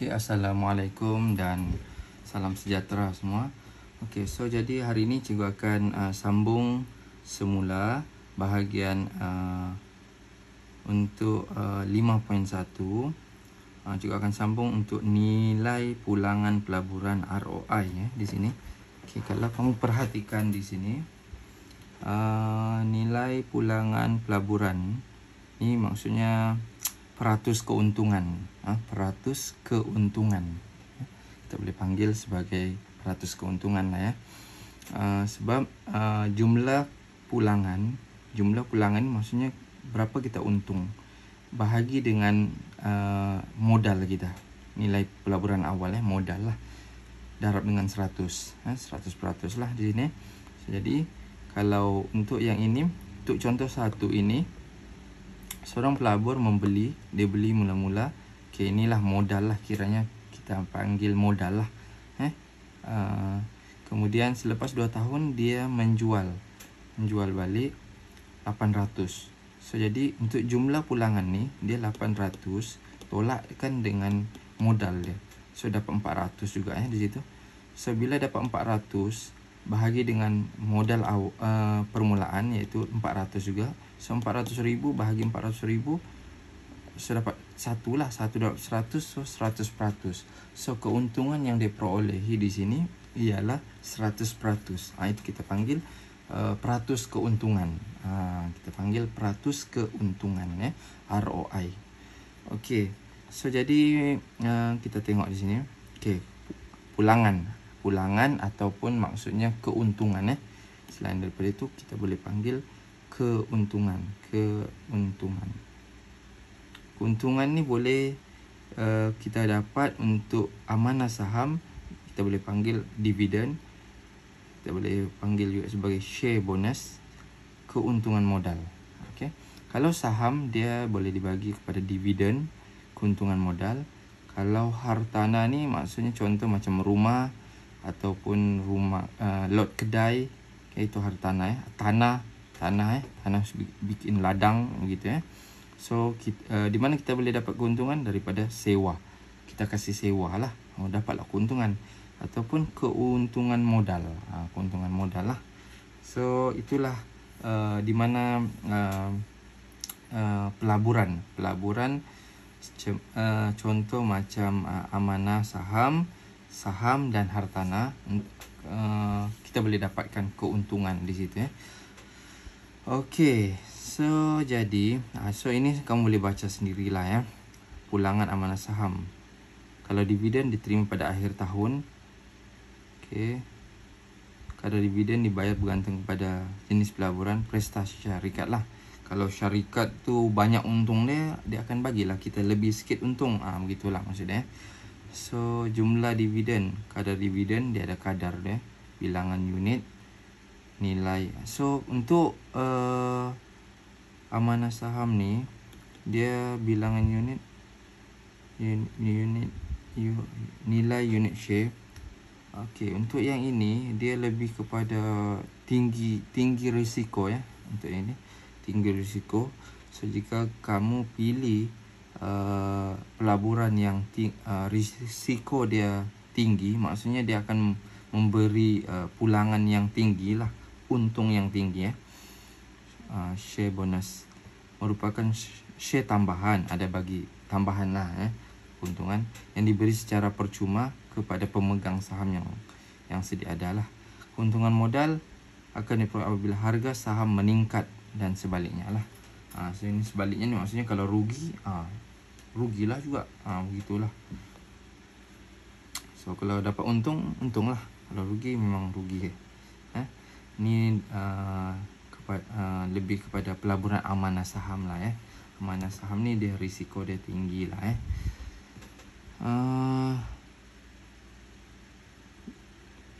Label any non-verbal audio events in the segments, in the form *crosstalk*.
Okey, assalamualaikum dan salam sejahtera semua. Okey, so jadi hari ini cikgu akan uh, sambung semula bahagian uh, untuk uh, 5.1. Uh, cikgu akan sambung untuk nilai pulangan pelaburan ROI ya di sini. Okey, kalau kamu perhatikan di sini uh, nilai pulangan pelaburan ini maksudnya peratus keuntungan. Ah, peratus keuntungan. Kita boleh panggil sebagai peratus keuntungan lah ya. Ah, sebab ah, jumlah pulangan, jumlah pulangan maksudnya berapa kita untung. Bahagi dengan modal kita. Nilai pelaburan awal ya, modal lah. Darab dengan 100. 100 peratus lah di sini. Jadi kalau untuk yang ini, untuk contoh satu ini, seorang pelabur membeli dia beli mula-mula okey inilah modal lah kiranya kita panggil modal lah eh uh, kemudian selepas 2 tahun dia menjual menjual balik 800 so jadi untuk jumlah pulangan ni dia 800 tolakkan dengan modal dia so dapat 400 juga eh di situ so bila dapat 400 bahagi dengan modal uh, permulaan iaitu 400 juga So 400 400,000 bahagi ribu so dapat satu lah, satu dapat 100 so 100 peratus. So keuntungan yang diperolehi di sini ialah 100 peratus. Ha, itu kita panggil uh, peratus keuntungan. Ha, kita panggil peratus keuntungan ya, ROI. Okey. So jadi uh, kita tengok di sini. Okey. Pulangan pulangan ataupun maksudnya keuntungan eh. Selain daripada itu kita boleh panggil keuntungan keuntungan keuntungan ni boleh uh, kita dapat untuk amanah saham kita boleh panggil dividen kita boleh panggil juga sebagai share bonus keuntungan modal okey kalau saham dia boleh dibagi kepada dividen keuntungan modal kalau hartanah ni maksudnya contoh macam rumah ataupun rumah uh, lot kedai okay, itu hartanah ya tanah tanah eh tanah bikin ladang gitu eh so kita, uh, eh, di mana kita boleh dapat keuntungan daripada sewa kita kasih sewa lah oh, dapatlah keuntungan ataupun keuntungan modal ha, keuntungan modal lah so itulah uh, di mana uh, uh, pelaburan pelaburan uh, contoh macam uh, amanah saham saham dan hartanah uh, kita boleh dapatkan keuntungan di situ ya eh. Okay, so jadi ah, So ini kamu boleh baca sendirilah ya Pulangan amanah saham Kalau dividen diterima pada akhir tahun Okay Kalau dividen dibayar bergantung kepada jenis pelaburan prestasi syarikat lah Kalau syarikat tu banyak untung dia Dia akan bagilah kita lebih sikit untung Ah ha, Begitulah maksudnya So jumlah dividen Kadar dividen dia ada kadar dia Bilangan unit nilai. So untuk uh, amanah saham ni dia bilangan unit unit, unit u, nilai unit share. Okey, untuk yang ini dia lebih kepada tinggi tinggi risiko ya untuk ini tinggi risiko. So jika kamu pilih uh, pelaburan yang ting, uh, eh, risiko dia tinggi, maksudnya dia akan memberi uh, pulangan yang tinggi lah untung yang tinggi ya. Uh, share bonus merupakan share tambahan ada bagi tambahan lah ya eh, keuntungan yang diberi secara percuma kepada pemegang saham yang yang sedia ada Keuntungan modal akan diperoleh apabila harga saham meningkat dan sebaliknya lah. Ha, so ini sebaliknya ni maksudnya kalau rugi, ha, rugilah juga. Ha, begitulah. So kalau dapat untung, untunglah. Kalau rugi memang rugi. Ya ni uh, kepada, uh, lebih kepada pelaburan amanah saham lah eh. Amanah saham ni dia risiko dia tinggi lah eh. Uh,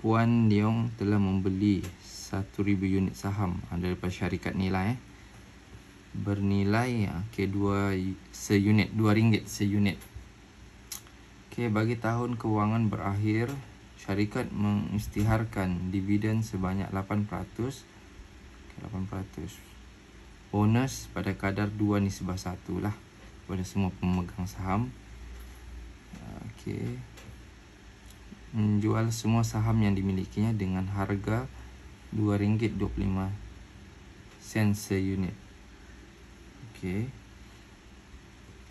Puan Leong telah membeli 1,000 unit saham daripada syarikat ni lah eh. Bernilai ah, okay, dua, seunit, 2 ringgit seunit. Okay, bagi tahun kewangan berakhir syarikat mengistiharkan dividen sebanyak 8% 8% bonus pada kadar 2 nisbah 1 lah pada semua pemegang saham okey menjual semua saham yang dimilikinya dengan harga RM2.25 sen seunit. unit okey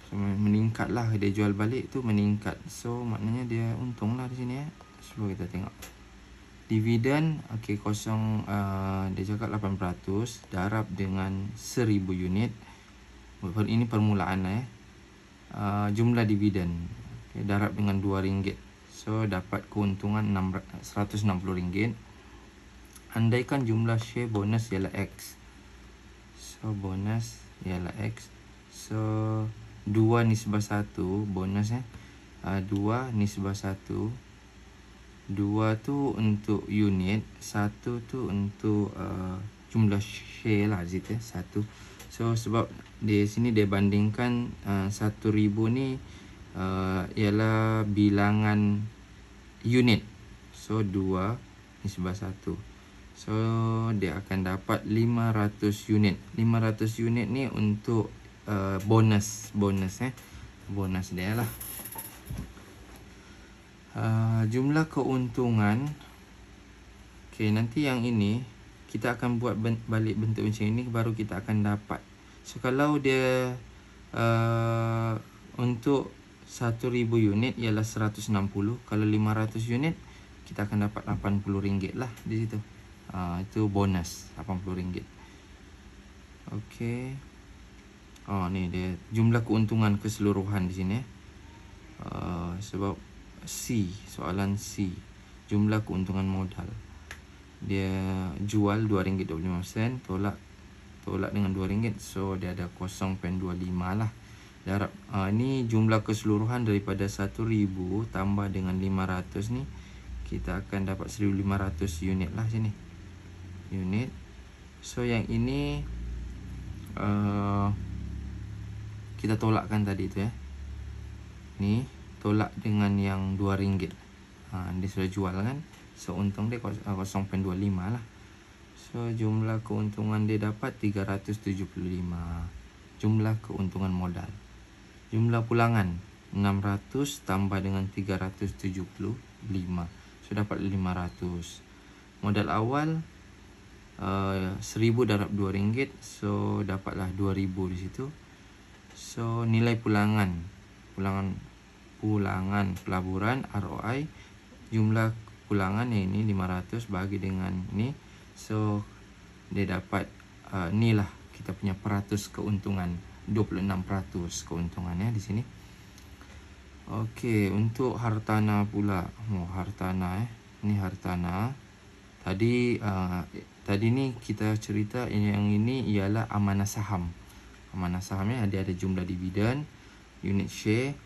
so, meningkatlah dia jual balik tu meningkat so maknanya dia untunglah di sini eh ya cuba kita tengok dividen okey kosong uh, dia cakap 800 darab dengan 1000 unit ini permulaan eh uh, jumlah dividen okay, darab dengan 2 ringgit so dapat keuntungan 6, 160 ringgit andaikan jumlah share bonus ialah x so bonus ialah x so 2 nisbah 1 bonus eh uh, nisbah 1 Dua tu untuk unit Satu tu untuk uh, jumlah share lah Zit ya Satu So sebab di sini dia bandingkan uh, Satu uh, ribu ni uh, Ialah bilangan unit So dua ni sebab satu So dia akan dapat lima ratus unit Lima ratus unit ni untuk uh, bonus Bonus eh Bonus dia lah Ah, jumlah keuntungan Okay, nanti yang ini Kita akan buat ben balik bentuk macam ini Baru kita akan dapat So, kalau dia uh, Untuk 1,000 unit ialah 160 Kalau 500 unit Kita akan dapat rm ringgit lah Di situ uh, Itu bonus rm ringgit Okay Oh, ni dia jumlah keuntungan keseluruhan di sini eh. uh, Sebab C Soalan C Jumlah keuntungan modal Dia jual RM2.25 Tolak Tolak dengan RM2 So dia ada 0.25 lah Darab, uh, ah, Ni jumlah keseluruhan daripada RM1,000 Tambah dengan RM500 ni Kita akan dapat RM1,500 unit lah sini Unit So yang ini uh, Kita tolakkan tadi tu ya Ni tolak dengan yang RM2 ha, dia sudah jual kan so untung dia 0.25 ah, lah so jumlah keuntungan dia dapat 375 jumlah keuntungan modal jumlah pulangan 600 tambah dengan 375 so dapat 500 modal awal uh, eh, 1000 darab RM2 so dapatlah 2000 di situ so nilai pulangan pulangan ulangan pelaburan ROI jumlah ulangan ni ini 500 bagi dengan ni, so dia dapat uh, ni lah kita punya peratus keuntungan 26% keuntungannya di sini Okey, untuk hartana pula oh, hartana eh ni hartana tadi uh, tadi ni kita cerita yang ini ialah amanah saham amanah sahamnya dia ada jumlah dividen unit share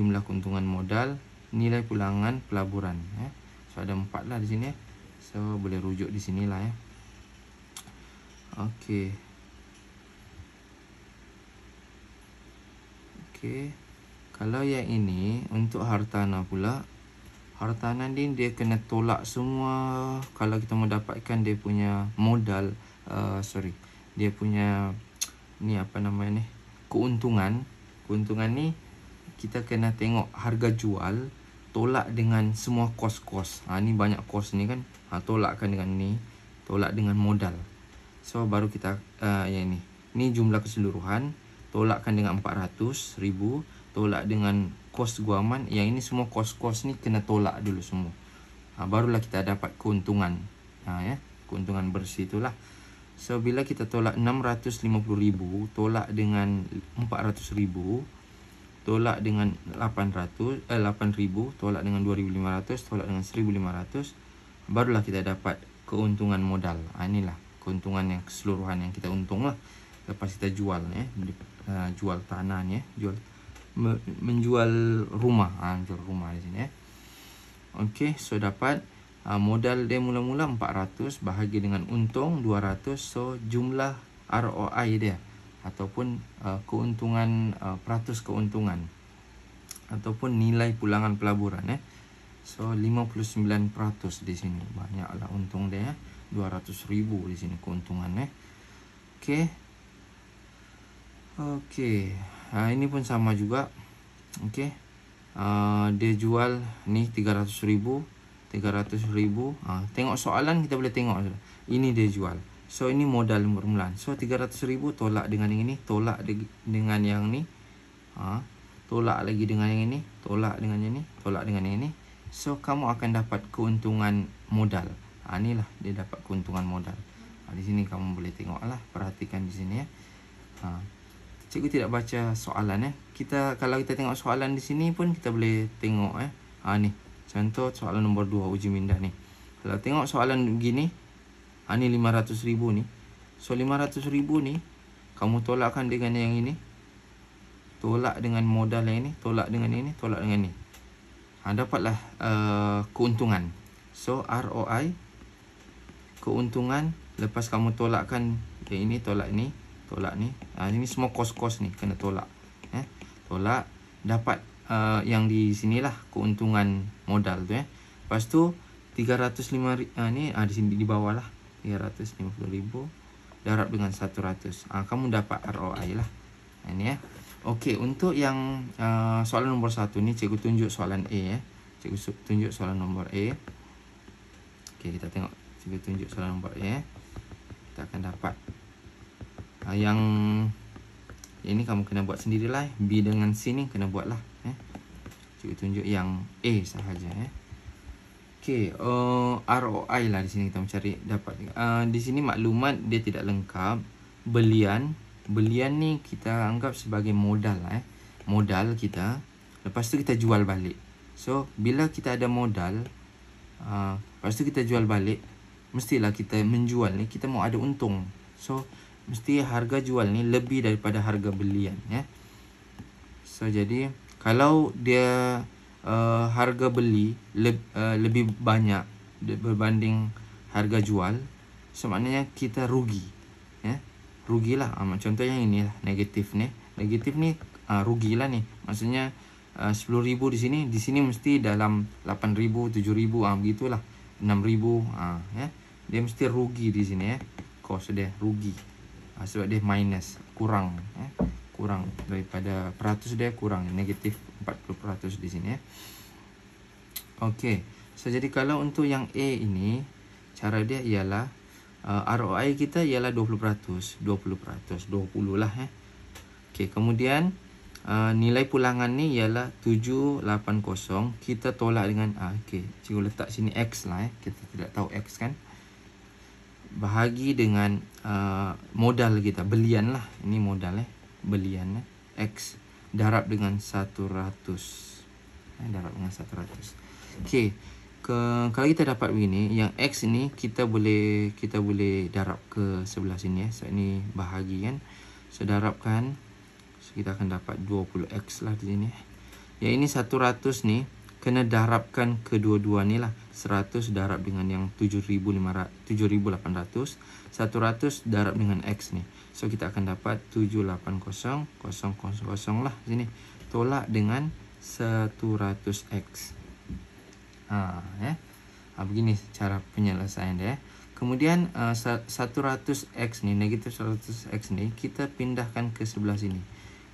jumlah keuntungan modal, nilai pulangan pelaburan. Ya. So ada empat lah di sini. Ya. So boleh rujuk di sini lah ya. Okay. Okay. Kalau yang ini untuk hartanah pula hartanah ni dia kena tolak semua kalau kita mau dapatkan dia punya modal uh, sorry dia punya ni apa namanya ni keuntungan keuntungan ni kita kena tengok harga jual tolak dengan semua kos-kos. Ha ni banyak kos ni kan. Ha tolakkan dengan ni, tolak dengan modal. So baru kita uh, yang ni. Ni jumlah keseluruhan, tolakkan dengan 400,000, tolak dengan kos guaman. Yang ini semua kos-kos ni kena tolak dulu semua. Ha barulah kita dapat keuntungan. Ha ya, keuntungan bersih itulah. So bila kita tolak 650,000, tolak dengan 400,000 tolak dengan 800 eh 8000 tolak dengan 2500 tolak dengan 1500 barulah kita dapat keuntungan modal. Ha, inilah keuntungan yang keseluruhan yang kita untunglah lepas kita jual ya jual tanah ya jual menjual rumah ha, jual rumah di sini ya. Okey, so dapat ha, modal dia mula-mula 400 bahagi dengan untung 200 so jumlah ROI dia ataupun uh, keuntungan uh, peratus keuntungan ataupun nilai pulangan pelaburan eh. So 59% di sini. Banyaklah untung dia eh. 200,000 di sini keuntungan eh. Okey. Okey. Ha, ah, ini pun sama juga. okay Uh, dia jual ni 300,000, 300,000. Ah ha, tengok soalan kita boleh tengok. Ini dia jual So ini modal murmulan. So 300 ribu tolak dengan yang ini, tolak dengan yang ni. Ha, tolak lagi dengan yang ini, tolak dengan yang ini, tolak dengan yang ini. So kamu akan dapat keuntungan modal. Ha inilah dia dapat keuntungan modal. Ha, di sini kamu boleh tengok lah, perhatikan di sini ya. Ha. Cikgu tidak baca soalan ya. Kita kalau kita tengok soalan di sini pun kita boleh tengok ya. Ha ni. Contoh soalan nombor 2 uji minda ni. Kalau tengok soalan begini, Ha ni 500 ribu ni So 500 ribu ni Kamu tolakkan dengan yang ini Tolak dengan modal yang ini Tolak dengan ini Tolak dengan ini Ha dapatlah uh, keuntungan So ROI Keuntungan Lepas kamu tolakkan Yang ini tolak ini Tolak ni ha, Ini semua kos-kos ni Kena tolak eh, Tolak Dapat Uh, yang di sini lah keuntungan modal tu eh. Lepas tu 305 uh, ni uh, di sini di bawah lah 350000 darab dengan 100 ha, ah, kamu dapat ROI lah ini ya Okey untuk yang uh, soalan nombor 1 ni cikgu tunjuk soalan A ya. Cikgu tunjuk soalan nombor A. Okey kita tengok cikgu tunjuk soalan nombor A. Ya. Kita akan dapat uh, yang ini kamu kena buat sendirilah. Eh. B dengan C ni kena buatlah ya. Cikgu tunjuk yang A sahaja ya. Okay, uh, ROI lah di sini kita mencari dapat. Uh, di sini maklumat dia tidak lengkap. Belian, belian ni kita anggap sebagai modal lah eh. Modal kita. Lepas tu kita jual balik. So, bila kita ada modal, uh, lepas tu kita jual balik, mestilah kita menjual ni, kita mau ada untung. So, mesti harga jual ni lebih daripada harga belian. Eh. So, jadi kalau dia uh, harga beli le, uh, lebih banyak berbanding harga jual semaknanya so, kita rugi ya yeah? rugilah uh, contohnya inilah negatif ni negatif ni uh, rugilah ni maksudnya ah, uh, 10000 di sini di sini mesti dalam 8000 7000 ah uh, gitulah 6000 ah ya yeah? dia mesti rugi di sini ya yeah? cost dia rugi uh, sebab dia minus kurang ya yeah? kurang daripada peratus dia kurang negatif 40% di sini ya. Okey. So jadi kalau untuk yang A ini cara dia ialah uh, eh, ROI kita ialah 20%, 20%, 20 lah eh. Okey, kemudian uh, nilai pulangan ni ialah 780. Kita tolak dengan A. Uh, Okey, cikgu letak sini X lah eh. Kita tidak tahu X kan. Bahagi dengan uh, modal kita, belian lah. Ini modal eh. Belian eh. X darab dengan 100 eh, darab dengan 100 okey ke kalau kita dapat begini yang x ni kita boleh kita boleh darab ke sebelah sini ya so ini bahagi kan so darabkan so kita akan dapat 20x lah di sini eh. yang ini 100 ni kena darabkan ke dua ni lah 100 darab dengan yang 7500 7800 100 darab dengan x ni So kita akan dapat 780000 lah sini. Tolak dengan 100x. Ha ya. Ha, begini cara penyelesaian dia. Ya. Kemudian uh, eh, 100x ni negatif 100x ni kita pindahkan ke sebelah sini.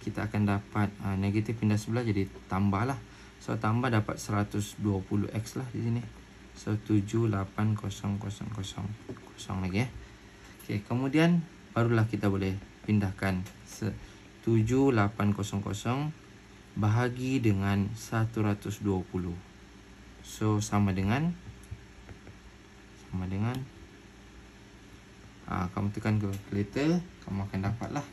Kita akan dapat uh, negatif pindah sebelah jadi tambahlah. So tambah dapat 120x lah di sini. So 780000 lagi ya. Okey, kemudian barulah kita boleh pindahkan 7800 bahagi dengan 120. So sama dengan sama dengan ha, kamu tekan ke calculator, kamu akan dapatlah.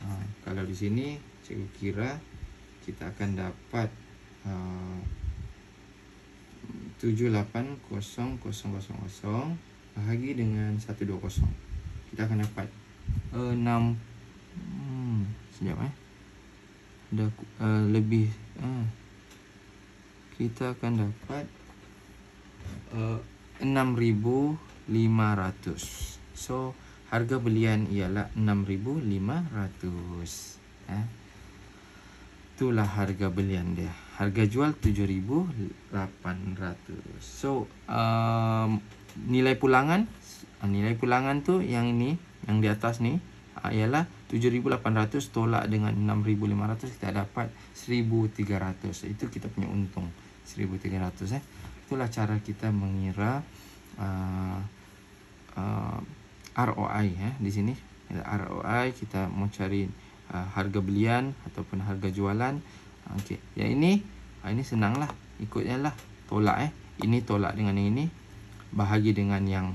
Ha, kalau di sini cikgu kira kita akan dapat ha, ah, 7800000 bahagi dengan 120 kita akan dapat enam uh, hmm, sekejap eh ada uh, lebih uh, kita akan dapat eh, enam ribu lima ratus. so harga belian ialah enam ribu lima ratus. itulah harga belian dia harga jual tujuh ribu lapan ratus. so um, nilai pulangan Ah, nilai pulangan tu yang ini yang di atas ni ah, ialah 7800 tolak dengan 6500 kita dapat 1300 itu kita punya untung 1300 eh itulah cara kita mengira uh, ah, uh, ROI eh di sini ROI kita mau cari uh, harga belian ataupun harga jualan okey yang ini uh, ini senanglah ikutnya lah tolak eh ini tolak dengan yang ini bahagi dengan yang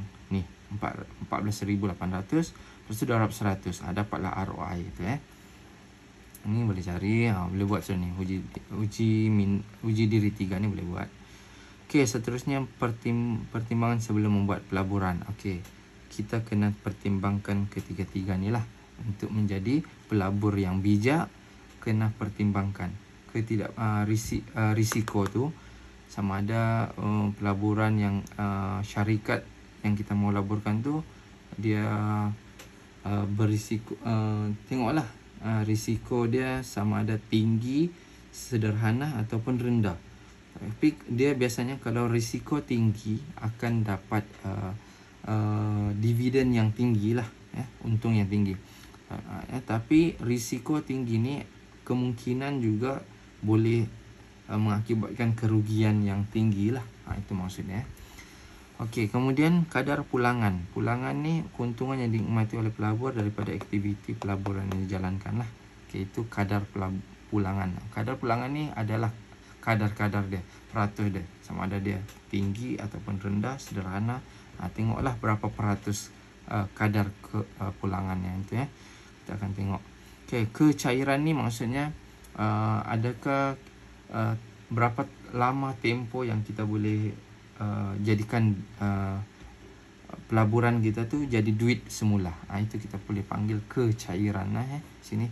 14,800 Lepas tu darab 100 ha, Dapatlah ROI tu eh Ni boleh cari ha, Boleh buat sini Uji uji min, uji diri tiga ni boleh buat Okay seterusnya pertim, Pertimbangan sebelum membuat pelaburan Okay Kita kena pertimbangkan ketiga-tiga ni lah Untuk menjadi pelabur yang bijak Kena pertimbangkan Ketidak uh, risi, uh, risiko tu sama ada uh, pelaburan yang uh, syarikat yang kita mau laburkan tu dia uh, berisiko uh, tengoklah uh, risiko dia sama ada tinggi sederhana ataupun rendah tapi dia biasanya kalau risiko tinggi akan dapat uh, uh, dividen yang tinggi lah ya untung yang tinggi uh, uh, ya, tapi risiko tinggi ni kemungkinan juga boleh uh, mengakibatkan kerugian yang tinggi lah uh, itu maksudnya ya. Okey, kemudian kadar pulangan. Pulangan ni keuntungan yang dinikmati oleh pelabur daripada aktiviti pelaburan yang dijalankan lah. Okey, itu kadar pulangan. Kadar pulangan ni adalah kadar-kadar dia, peratus dia. Sama ada dia tinggi ataupun rendah, sederhana. Ha, tengoklah berapa peratus uh, kadar ke, uh, pulangannya itu ya. Kita akan tengok. Okey, kecairan ni maksudnya uh, adakah uh, berapa lama tempo yang kita boleh Uh, jadikan uh, pelaburan kita tu jadi duit semula. Ha, itu kita boleh panggil kecairan lah eh. Sini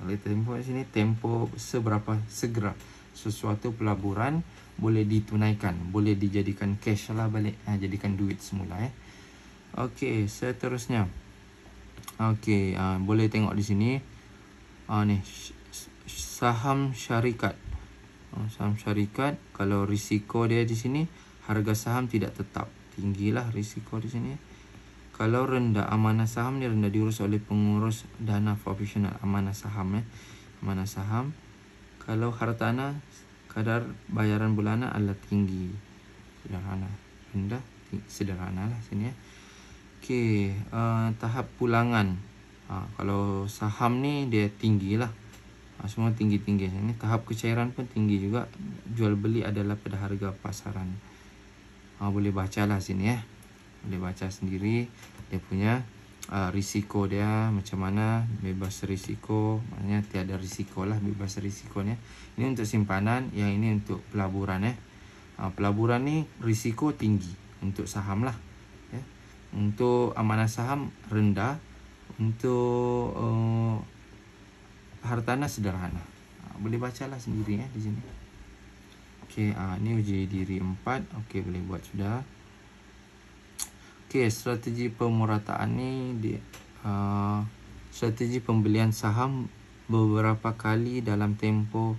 boleh tempo sini tempo seberapa segera sesuatu pelaburan boleh ditunaikan, boleh dijadikan cash lah balik, ha, jadikan duit semula eh. okay seterusnya. Okey, uh, boleh tengok di sini. Uh, nih saham syarikat. saham syarikat kalau risiko dia di sini harga saham tidak tetap tinggilah risiko di sini kalau rendah amanah saham ni rendah diurus oleh pengurus dana profesional amanah saham ya amanah saham kalau hartana kadar bayaran bulanan adalah tinggi sederhana rendah sederhana lah sini ya eh. okay, uh, eh, tahap pulangan uh, kalau saham ni dia tinggilah, uh, ha, semua tinggi tinggi ini tahap kecairan pun tinggi juga jual beli adalah pada harga pasaran ha, boleh lah sini ya. Boleh baca sendiri dia punya uh, risiko dia macam mana bebas risiko maknanya tiada risiko lah bebas risikonya ini untuk simpanan yang ini untuk pelaburan ya uh, pelaburan ni risiko tinggi untuk saham lah ya untuk amanah saham rendah untuk uh, hartanah sederhana uh, boleh lah sendiri ya di sini Okey, ah ni uji diri 4. Okey, boleh buat sudah. Okey, strategi pemurataan ni di uh, strategi pembelian saham beberapa kali dalam tempo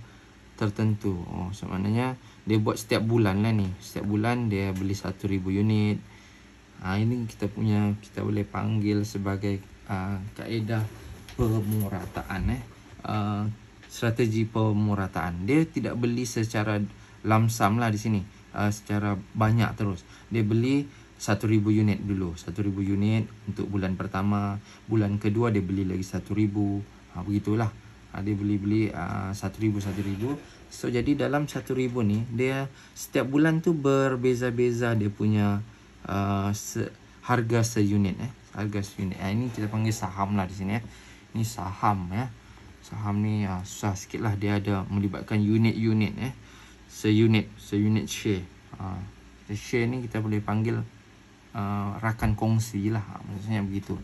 tertentu. Oh, so maknanya dia buat setiap bulan lah ni. Setiap bulan dia beli 1000 unit. Ah ha, ini kita punya kita boleh panggil sebagai uh, kaedah pemurataan eh. Uh, strategi pemurataan Dia tidak beli secara lamsam lah di sini uh, secara banyak terus dia beli 1000 unit dulu 1000 unit untuk bulan pertama bulan kedua dia beli lagi 1000 ha, ah, begitulah ha, dia beli-beli uh, 1000 1000 so jadi dalam 1000 ni dia setiap bulan tu berbeza-beza dia punya uh, se harga seunit eh harga seunit eh, ini kita panggil saham lah di sini ya eh. ini saham ya eh. saham ni uh, susah sikit lah dia ada melibatkan unit-unit eh seunit seunit share uh, share ni kita boleh panggil uh, rakan kongsi lah ha, maksudnya begitu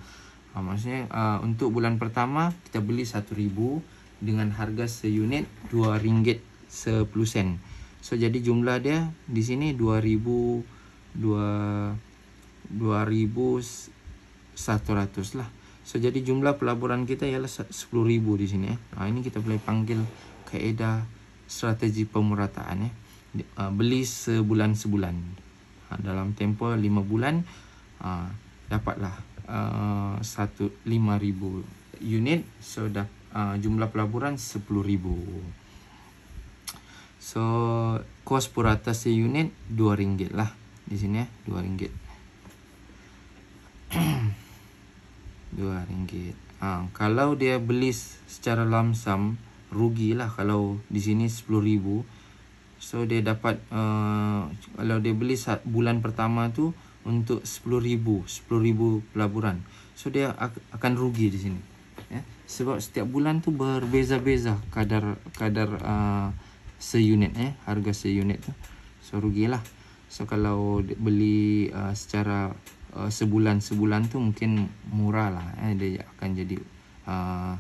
uh, maksudnya uh, untuk bulan pertama kita beli satu ribu dengan harga seunit dua ringgit sepuluh sen so jadi jumlah dia di sini dua ribu dua dua ribu satu ratus lah so jadi jumlah pelaburan kita ialah sepuluh ribu di sini ya. Eh. nah, ini kita boleh panggil kaedah strategi pemerataan ya. Eh. Uh, beli sebulan-sebulan ha, Dalam tempoh lima bulan ha, Dapatlah uh, satu lima ribu unit So dah uh, jumlah pelaburan sepuluh ribu. So kos purata seunit dua ringgit lah Di sini ya dua ringgit *clears throat* dua ringgit. ha, Kalau dia beli secara lamsam Rugi lah kalau di sini 10,000. So dia dapat uh, kalau dia beli bulan pertama tu untuk 10,000, 10,000 pelaburan. So dia akan rugi di sini. Ya. Sebab setiap bulan tu berbeza-beza kadar kadar uh, seunit eh harga seunit tu. So rugilah. So kalau beli uh, secara uh, sebulan sebulan tu mungkin murah lah eh dia akan jadi uh,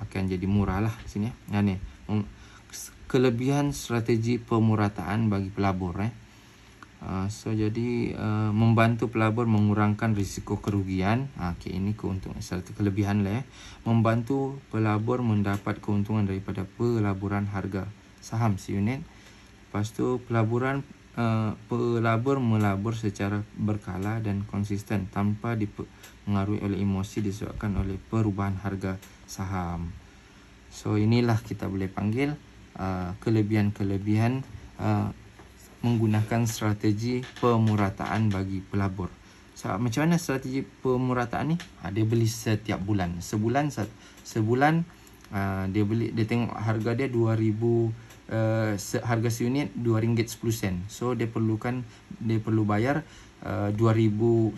akan jadi murah lah sini. Ya. Nah, kelebihan strategi pemurataan bagi pelabur. Ya. so, jadi ah, membantu pelabur mengurangkan risiko kerugian. Ah, okay, ini keuntungan, satu kelebihan lah ya. Membantu pelabur mendapat keuntungan daripada pelaburan harga saham si unit. Lepas pelaburan Eh, pelabur melabur secara berkala dan konsisten tanpa dipengaruhi oleh emosi disebabkan oleh perubahan harga saham. So inilah kita boleh panggil eh, kelebihan-kelebihan uh, menggunakan strategi pemurataan bagi pelabur. So macam mana strategi pemurataan ni? Ha, dia beli setiap bulan. Sebulan sebulan uh, dia beli dia tengok harga dia 2000 uh, harga seunit RM2.10. So dia perlukan dia perlu bayar uh, eh, 2100.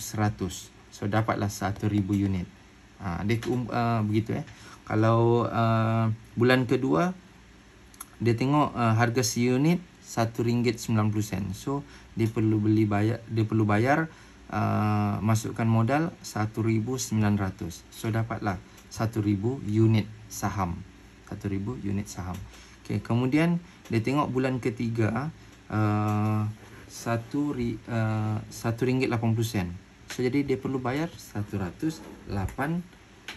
So dapatlah 1000 unit. Ha, dia uh, begitu eh. Kalau uh, bulan kedua dia tengok uh, harga seunit RM1.90. So dia perlu beli bayar dia perlu bayar uh, masukkan modal 1900. So dapatlah 1000 unit saham. 1000 unit saham. Okey, kemudian dia tengok bulan ketiga uh, satu uh, ringgit lapan puluh sen. So, jadi dia perlu bayar satu ratus lapan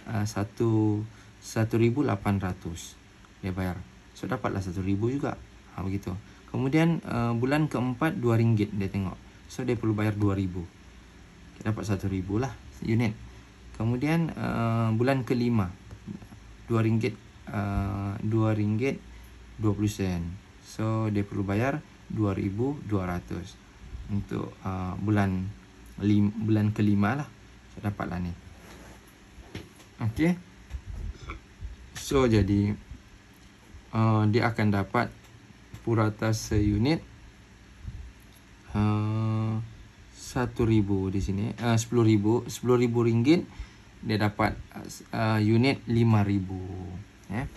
uh, satu satu ribu lapan ratus dia bayar. So, dapatlah satu ribu juga. Ha, begitu. Kemudian uh, bulan keempat dua ringgit dia tengok. So, dia perlu bayar dua ribu. Dapat satu ribu lah unit. Kemudian uh, bulan kelima dua ringgit uh, dua uh, ringgit 20 sen. So dia perlu bayar 2200 untuk uh, bulan lim, bulan kelima lah. Saya dapatlah ni. Okey. So jadi uh, dia akan dapat purata seunit uh, 1000 di sini uh, 10000 10000 ringgit dia dapat uh, unit 5000 ya yeah.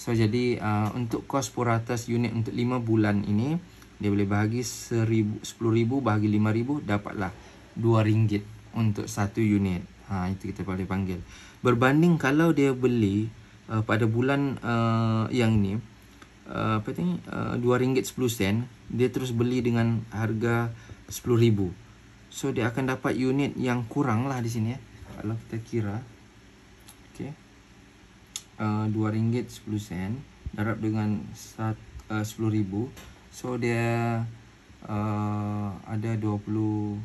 So jadi uh, untuk kos per unit untuk 5 bulan ini dia boleh bagi 1000 10000 bahagi 5000 dapatlah RM2 untuk satu unit. Ha itu kita boleh panggil. Berbanding kalau dia beli uh, pada bulan uh, yang ni uh, apa ni uh, RM2 sen dia terus beli dengan harga RM10000. So dia akan dapat unit yang kurang lah di sini ya. Kalau kita kira uh, uh, RM2.10 darab dengan uh, RM10,000 so dia uh, ada 21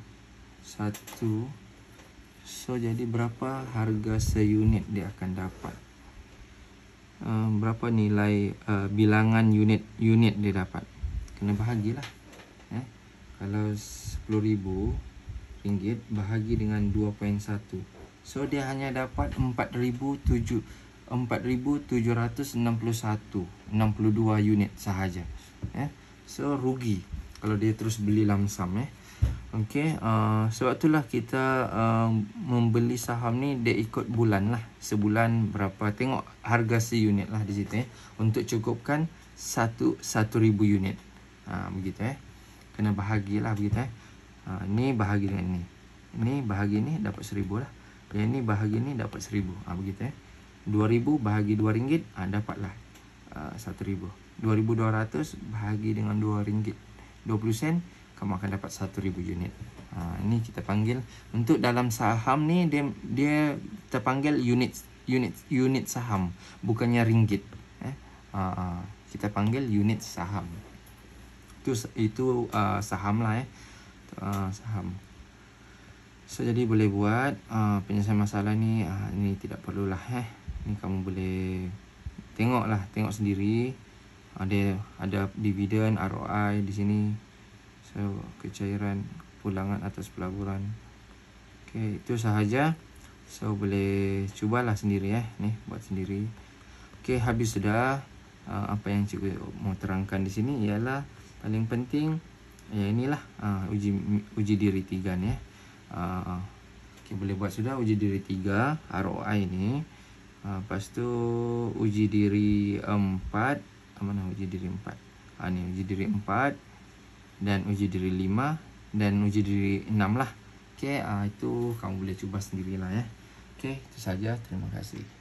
so jadi berapa harga seunit dia akan dapat um, berapa nilai uh, bilangan unit-unit dia dapat kena bahagilah eh? kalau RM10,000 ringgit bahagi dengan 2.1 so dia hanya dapat 4,700 4761 62 unit sahaja eh so rugi kalau dia terus beli lamsam eh ya. okey uh, sebab itulah kita uh, membeli saham ni dia ikut bulan lah sebulan berapa tengok harga si unit lah di situ eh untuk cukupkan 1 1000 unit ha begitu eh kena bahagilah begitu eh ha uh, ni bahagi dengan ni ni bahagi ni dapat 1000 lah yang ni bahagi ni dapat 1000 ha ah, begitu eh 2000 bahagi 2 ringgit ha, dapatlah uh, 1000 2200 bahagi dengan 2 ringgit 20 sen kamu akan dapat 1000 unit ha, ini kita panggil untuk dalam saham ni dia dia terpanggil unit unit unit saham bukannya ringgit eh ha, kita panggil unit saham itu itu uh, saham lah eh uh, saham so jadi boleh buat uh, penyelesaian masalah ni uh, ini tidak perlulah eh kamu boleh tengok lah tengok sendiri ada ada dividen ROI di sini so kecairan pulangan atas pelaburan okey itu sahaja so boleh cubalah sendiri eh ni buat sendiri okey habis sudah uh, apa yang cikgu mau terangkan di sini ialah paling penting ya inilah uh, uji uji diri tiga ni ya. Uh, okay, boleh buat sudah uji diri tiga ROI ni ha, lepas tu uji diri empat mana uji diri empat ha, ni uji diri empat dan uji diri lima dan uji diri enam lah okay ha, ah, itu kamu boleh cuba sendirilah ya okay itu saja terima kasih